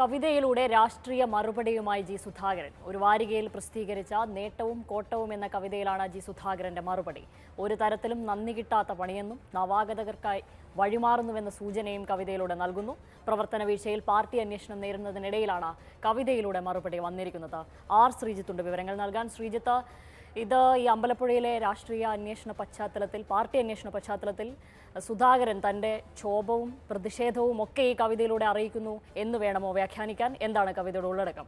കവിതയിലൂടെ രാഷ്ട്രീയ മറുപടിയുമായി ജി സുധാകരൻ ഒരു വാരികയിൽ പ്രസിദ്ധീകരിച്ച നേട്ടവും കോട്ടവും എന്ന കവിതയിലാണ് ജി സുധാകരന്റെ മറുപടി ഒരു തരത്തിലും നന്ദി കിട്ടാത്ത പണിയെന്നും നവാഗതകർക്കായി വഴിമാറുന്നുവെന്ന സൂചനയും കവിതയിലൂടെ നൽകുന്നു പ്രവർത്തന വീഴ്ചയിൽ പാർട്ടി അന്വേഷണം നേരുന്നതിനിടയിലാണ് കവിതയിലൂടെ മറുപടി വന്നിരിക്കുന്നത് ആർ ശ്രീജിത്തുണ്ട് വിവരങ്ങൾ നൽകാൻ ശ്രീജിത്ത് ഇത് ഈ അമ്പലപ്പുഴയിലെ രാഷ്ട്രീയ അന്വേഷണ പശ്ചാത്തലത്തിൽ പാർട്ടി അന്വേഷണ പശ്ചാത്തലത്തിൽ സുധാകരൻ തൻ്റെ ക്ഷോഭവും പ്രതിഷേധവും ഒക്കെ ഈ കവിതയിലൂടെ അറിയിക്കുന്നു എന്ന് വേണമോ വ്യാഖ്യാനിക്കാൻ എന്താണ് കവിതയുടെ ഉള്ളടക്കം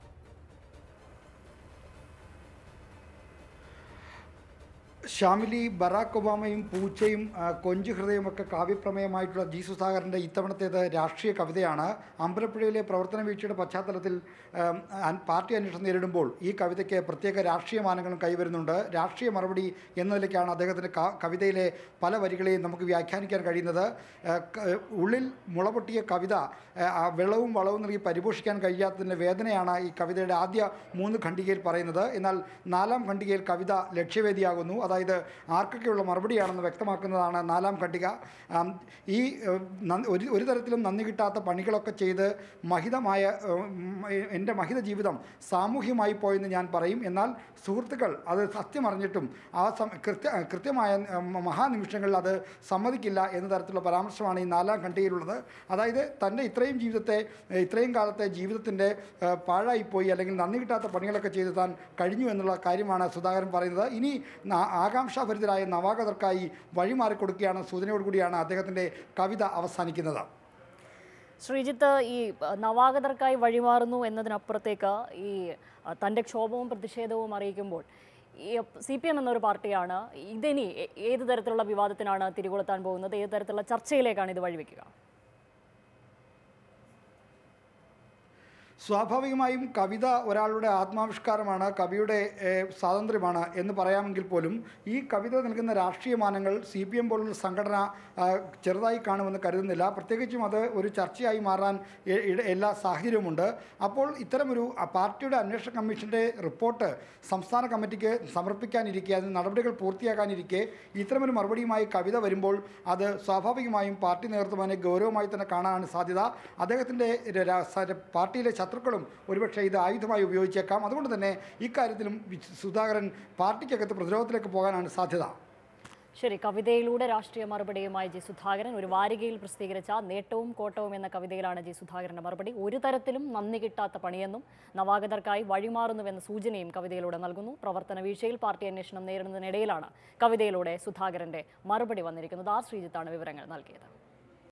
ഷാമിലി ബറാക്ക് ഒബാമയും പൂച്ചയും കൊഞ്ചു ഹൃദയമൊക്കെ കാവ്യപ്രമേയമായിട്ടുള്ള ജി സുധാകരൻ്റെ ഇത്തവണത്തേത് രാഷ്ട്രീയ കവിതയാണ് അമ്പലപ്പുഴയിലെ പ്രവർത്തന വീഴ്ചയുടെ പശ്ചാത്തലത്തിൽ പാർട്ടി അന്വേഷണം നേരിടുമ്പോൾ ഈ കവിതയ്ക്ക് പ്രത്യേക രാഷ്ട്രീയ മാനങ്ങളും കൈവരുന്നുണ്ട് രാഷ്ട്രീയ മറുപടി എന്ന നിലയ്ക്കാണ് അദ്ദേഹത്തിൻ്റെ കവിതയിലെ പല വരികളെയും നമുക്ക് വ്യാഖ്യാനിക്കാൻ കഴിയുന്നത് ഉള്ളിൽ മുളപൊട്ടിയ കവിത വെള്ളവും വളവും നൽകി പരിപോഷിക്കാൻ കഴിയാത്തതിൻ്റെ വേദനയാണ് ഈ കവിതയുടെ ആദ്യ മൂന്ന് ഖണ്ഡികയിൽ പറയുന്നത് എന്നാൽ നാലാം ഖണ്ഡികയിൽ കവിത ലക്ഷ്യവേദിയാകുന്നു അത് അതായത് ആർക്കൊക്കെയുള്ള മറുപടിയാണെന്ന് വ്യക്തമാക്കുന്നതാണ് നാലാം ഖണ്ഡിക ഈ ഒരു ഒരു തരത്തിലും നന്ദി കിട്ടാത്ത പണികളൊക്കെ ചെയ്ത് മഹിതമായ എൻ്റെ മഹിത ജീവിതം സാമൂഹ്യമായി പോയെന്ന് ഞാൻ പറയും എന്നാൽ സുഹൃത്തുക്കൾ അത് സത്യമറിഞ്ഞിട്ടും ആ കൃത്യ കൃത്യമായ മഹാനിമിഷങ്ങളിൽ അത് സമ്മതിക്കില്ല എന്ന തരത്തിലുള്ള പരാമർശമാണ് ഈ നാലാം ഖണ്ഡികയിലുള്ളത് അതായത് തൻ്റെ ഇത്രയും ജീവിതത്തെ ഇത്രയും കാലത്തെ ജീവിതത്തിൻ്റെ പാഴായിപ്പോയി അല്ലെങ്കിൽ നന്ദി കിട്ടാത്ത പണികളൊക്കെ ചെയ്ത് താൻ കഴിഞ്ഞു എന്നുള്ള കാര്യമാണ് സുധാകരൻ പറയുന്നത് ഇനി ആ ആകാംക്ഷാഭരിതരായ നവാഗതർക്കായി വഴിമാറിക്കൊടുക്കുകയാണ് സൂചനയോടുകൂടിയാണ് അദ്ദേഹത്തിൻ്റെ കവിത അവസാനിക്കുന്നത് ശ്രീജിത്ത് ഈ നവാഗതർക്കായി വഴിമാറുന്നു എന്നതിനപ്പുറത്തേക്ക് ഈ തൻ്റെ ക്ഷോഭവും പ്രതിഷേധവും അറിയിക്കുമ്പോൾ സി പി എം എന്നൊരു പാർട്ടിയാണ് ഇതിനി ഏത് തരത്തിലുള്ള വിവാദത്തിനാണ് തിരികൊളുത്താൻ പോകുന്നത് ഏത് തരത്തിലുള്ള ചർച്ചയിലേക്കാണ് ഇത് വഴിവെക്കുക സ്വാഭാവികമായും കവിത ഒരാളുടെ ആത്മാവിഷ്കാരമാണ് കവിയുടെ സ്വാതന്ത്ര്യമാണ് എന്ന് പറയാമെങ്കിൽ പോലും ഈ കവിത നൽകുന്ന രാഷ്ട്രീയ മാനങ്ങൾ സി പി എം പോലുള്ള സംഘടന ചെറുതായി കാണുമെന്ന് കരുതുന്നില്ല പ്രത്യേകിച്ചും അത് ഒരു ചർച്ചയായി മാറാൻ എല്ലാ സാഹചര്യവുമുണ്ട് അപ്പോൾ ഇത്തരമൊരു പാർട്ടിയുടെ അന്വേഷണ കമ്മീഷൻ്റെ റിപ്പോർട്ട് സംസ്ഥാന കമ്മിറ്റിക്ക് സമർപ്പിക്കാനിരിക്കെ അതിന് നടപടികൾ പൂർത്തിയാക്കാനിരിക്കെ ഇത്തരമൊരു മറുപടിയുമായി കവിത വരുമ്പോൾ അത് സ്വാഭാവികമായും പാർട്ടി നേതൃത്വം അതിനെ ഗൗരവമായി തന്നെ കാണാനാണ് സാധ്യത അദ്ദേഹത്തിൻ്റെ പാർട്ടിയിലെ ശത്രു ശത്രുക്കളും ഒരുപക്ഷെ ഇത് ആയുധമായി ഉപയോഗിച്ചേക്കാം അതുകൊണ്ട് തന്നെ ഇക്കാര്യത്തിലും സുധാകരൻ പാർട്ടിക്കകത്ത് പ്രതിരോധത്തിലേക്ക് പോകാനാണ് സാധ്യത ശരി കവിതയിലൂടെ രാഷ്ട്രീയ മറുപടിയുമായി ജി സുധാകരൻ ഒരു വാരികയിൽ പ്രസിദ്ധീകരിച്ച നേട്ടവും കോട്ടവും എന്ന കവിതയിലാണ് ജി സുധാകരൻ്റെ മറുപടി ഒരു തരത്തിലും നന്ദി കിട്ടാത്ത പണിയെന്നും നവാഗതർക്കായി വഴിമാറുന്നുവെന്ന സൂചനയും കവിതയിലൂടെ നൽകുന്നു പ്രവർത്തന വീഴ്ചയിൽ പാർട്ടി അന്വേഷണം നേരിടുന്നതിനിടയിലാണ് കവിതയിലൂടെ സുധാകരൻ്റെ മറുപടി വന്നിരിക്കുന്നത് ആർ ശ്രീജിത്താണ് വിവരങ്ങൾ നൽകിയത്